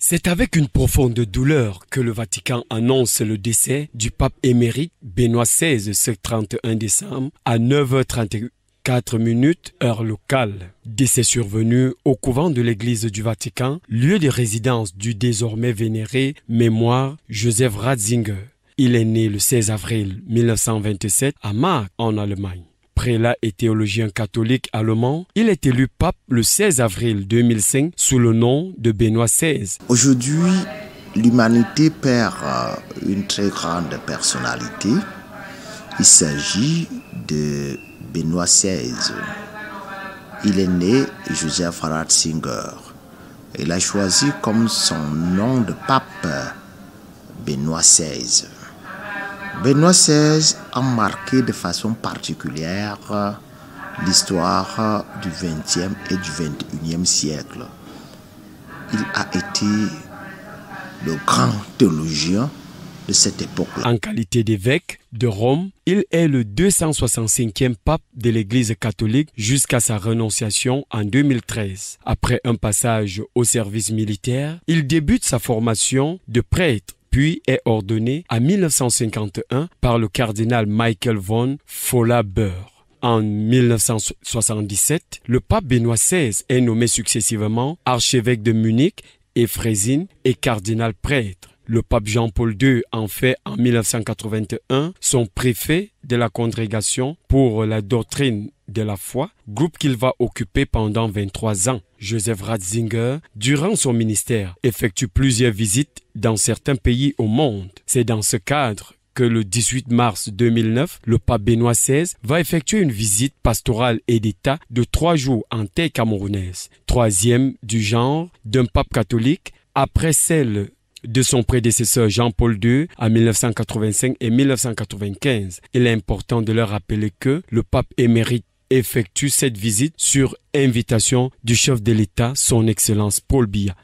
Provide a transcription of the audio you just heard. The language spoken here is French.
C'est avec une profonde douleur que le Vatican annonce le décès du pape émérite Benoît XVI ce 31 décembre à 9h34 minutes heure locale. Décès survenu au couvent de l'église du Vatican, lieu de résidence du désormais vénéré mémoire Joseph Ratzinger. Il est né le 16 avril 1927 à Marc en Allemagne prélat et théologien catholique allemand, il est élu pape le 16 avril 2005 sous le nom de Benoît XVI. Aujourd'hui, l'humanité perd euh, une très grande personnalité. Il s'agit de Benoît XVI. Il est né Joseph Ratzinger. Il a choisi comme son nom de pape Benoît XVI. Benoît XVI marqué de façon particulière euh, l'histoire euh, du 20e et du 21e siècle. Il a été le grand théologien de cette époque-là. En qualité d'évêque de Rome, il est le 265e pape de l'Église catholique jusqu'à sa renonciation en 2013. Après un passage au service militaire, il débute sa formation de prêtre lui est ordonné en 1951 par le cardinal Michael von Follaber. En 1977, le pape Benoît XVI est nommé successivement archevêque de Munich, frésine et cardinal prêtre. Le pape Jean-Paul II en fait en 1981 son préfet de la congrégation pour la doctrine de la foi, groupe qu'il va occuper pendant 23 ans. Joseph Ratzinger, durant son ministère, effectue plusieurs visites dans certains pays au monde. C'est dans ce cadre que le 18 mars 2009, le pape Benoît XVI va effectuer une visite pastorale et d'État de trois jours en terre camerounaise, troisième du genre d'un pape catholique après celle de son prédécesseur Jean-Paul II en 1985 et 1995. Il est important de leur rappeler que le pape émérite effectue cette visite sur invitation du chef de l'État, son Excellence Paul Biya.